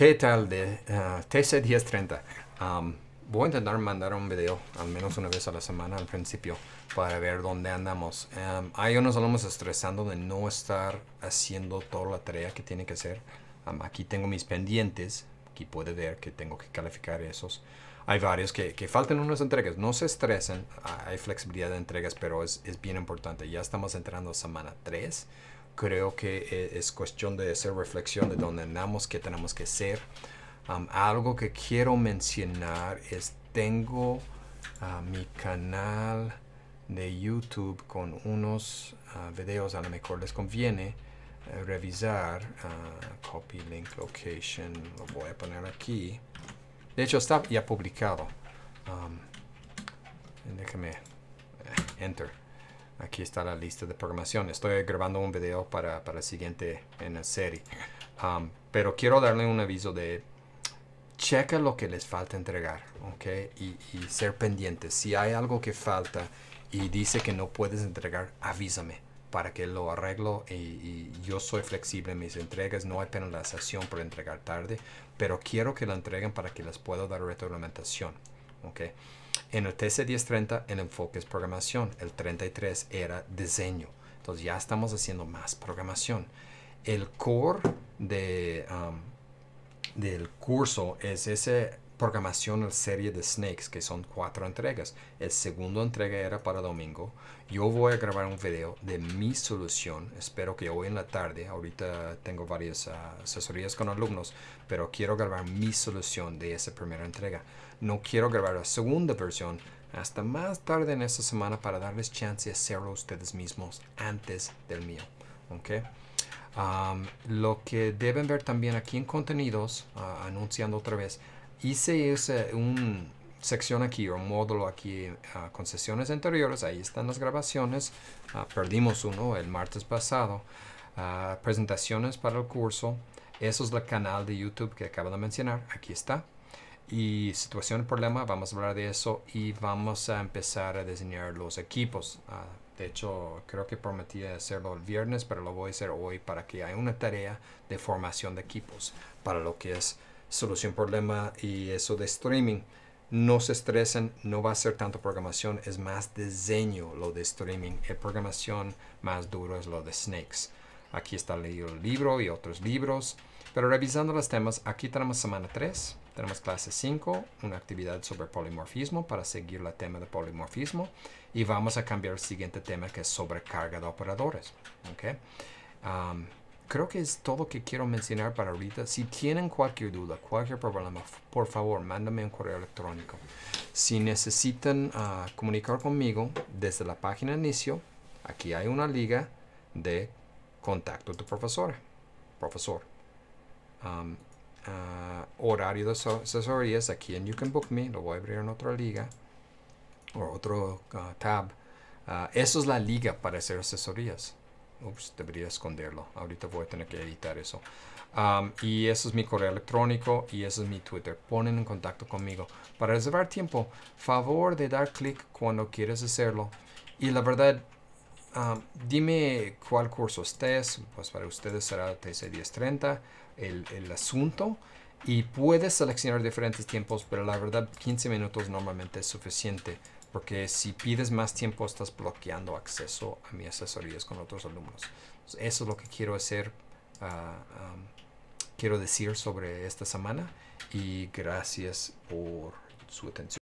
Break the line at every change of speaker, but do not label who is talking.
¿Qué tal de eh, TC1030? voy a intentar mandar un video al menos una vez a la semana al principio para ver dónde andamos. Um, hay unos alumnos estresando de no estar haciendo toda la tarea que tiene que hacer. aquí tengo mis pendientes. Aquí puede ver que tengo que calificar esos. Hay varios que, que faltan unas entregas. No se estresen. Ah, hay flexibilidad de entregas, pero es, es bien importante. Ya estamos entrando a semana 3 creo que eh, es cuestión de hacer reflexión de dónde andamos, qué tenemos que ser. algo que quiero mencionar es tengo ah, mi canal de YouTube con unos ah, videos, a lo mejor les conviene eh, revisar. Ah, copy link location, lo voy a poner aquí. De hecho está ya publicado. Um, déjame eh, enter. Aquí está la lista de programación. Estoy grabando un video para, para el siguiente en la serie. Um, pero quiero darle un aviso de checa lo que les falta entregar, ¿ok? Y, ser pendiente. Si hay algo que falta y dice que no puedes entregar, avísame para que lo arreglo y, yo soy flexible en mis entregas, no hay penalización por entregar tarde, pero quiero que la entreguen para que les pueda dar retroalimentación, ¿ok? En el TC1030 el enfoque es programación, el 33 era diseño. Entonces ya estamos haciendo más programación. El core um, del curso es ese programación la serie de Snakes, que son cuatro entregas. El segundo entrega era para domingo. Yo voy a grabar un video de mi solución. Espero que hoy en la tarde, ahorita tengo varias ah, asesorías con alumnos, pero quiero grabar mi solución de esa primera entrega. No quiero grabar la segunda versión hasta más tarde en esta semana para darles chance de hacerlo ustedes mismos antes del mío. ¿ok? lo que deben ver también aquí en contenidos, ah, anunciando otra vez, hice una un sección aquí o módulo aquí ah, con sesiones anteriores ahí están las grabaciones ah, perdimos uno el martes pasado ah, presentaciones para el curso eso es el canal de youtube que acabo de mencionar aquí está y situación problema vamos a hablar de eso y vamos a empezar a diseñar los equipos de hecho creo que prometí hacerlo el viernes pero lo voy a hacer hoy para que haya una tarea de formación de equipos para lo que es solución problema y eso de streaming. No se estresen, no va a ser tanto programación, es más diseño lo de streaming. Es programación más duro es lo de Snakes. Aquí está leído el libro y otros libros. Pero revisando los temas, aquí tenemos semana 3, tenemos clase 5, una actividad sobre polimorfismo para seguir la tema de polimorfismo. Y vamos a cambiar el siguiente tema que es sobrecarga de operadores. ¿okay? Um, creo que es todo lo que quiero mencionar para ahorita. Si tienen cualquier duda, cualquier problema, por favor, mándame un correo electrónico. Si necesitan ah, comunicar conmigo desde la página inicio, aquí hay una liga de contacto tu profesora, profesor. Ah, horario de asesorías aquí en You Can Book Me, lo voy a abrir en otra liga o otro ah, tab. eso es la liga para hacer asesorías. Ups, debería esconderlo. Ahorita voy a tener que editar eso. y eso es mi correo electrónico y eso es mi Twitter. Ponen en contacto conmigo. Para reservar tiempo, favor de dar clic cuando quieres hacerlo. Y la verdad, dime cuál curso estés. Pues para ustedes será TC1030 el, el asunto y puedes seleccionar diferentes tiempos, pero la verdad 15 minutos normalmente es suficiente porque si pides más tiempo estás bloqueando acceso a mis asesorías con otros alumnos. eso es lo que quiero hacer, ah, quiero decir sobre esta semana y gracias por su atención.